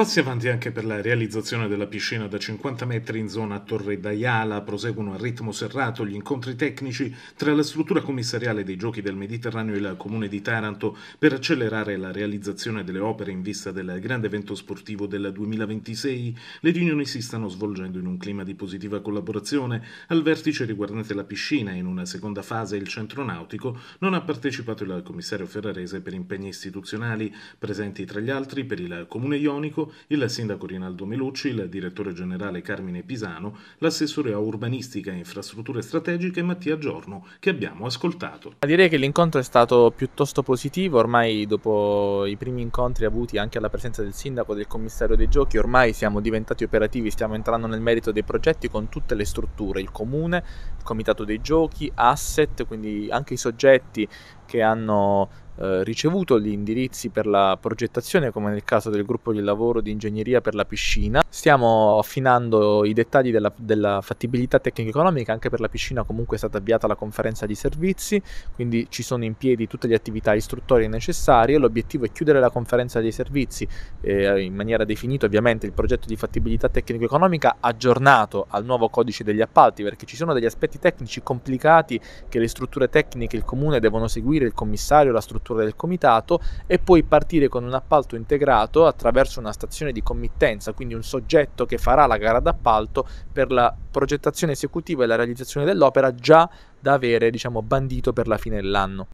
Passi avanti anche per la realizzazione della piscina da 50 metri in zona Torre d'Aiala, proseguono a ritmo serrato gli incontri tecnici tra la struttura commissariale dei Giochi del Mediterraneo e il Comune di Taranto per accelerare la realizzazione delle opere in vista del grande evento sportivo del 2026. Le riunioni si stanno svolgendo in un clima di positiva collaborazione. Al vertice riguardante la piscina, in una seconda fase il centro nautico, non ha partecipato il commissario Ferrarese per impegni istituzionali, presenti tra gli altri per il Comune Ionico, il sindaco Rinaldo Melucci, il direttore generale Carmine Pisano, l'assessore a urbanistica e infrastrutture strategiche Mattia Giorno, che abbiamo ascoltato. Direi che l'incontro è stato piuttosto positivo, ormai dopo i primi incontri avuti anche alla presenza del sindaco e del commissario dei giochi, ormai siamo diventati operativi, stiamo entrando nel merito dei progetti con tutte le strutture, il comune, il comitato dei giochi, asset, quindi anche i soggetti che hanno eh, ricevuto gli indirizzi per la progettazione, come nel caso del gruppo di lavoro di ingegneria per la piscina. Stiamo affinando i dettagli della, della fattibilità tecnico-economica, anche per la piscina comunque è stata avviata la conferenza di servizi, quindi ci sono in piedi tutte le attività istruttorie necessarie, l'obiettivo è chiudere la conferenza dei servizi eh, in maniera definita ovviamente il progetto di fattibilità tecnico-economica aggiornato al nuovo codice degli appalti, perché ci sono degli aspetti tecnici complicati che le strutture tecniche, il comune devono seguire, il commissario, la struttura struttura del comitato e poi partire con un appalto integrato attraverso una stazione di committenza, quindi un soggetto che farà la gara d'appalto per la progettazione esecutiva e la realizzazione dell'opera già da avere diciamo, bandito per la fine dell'anno.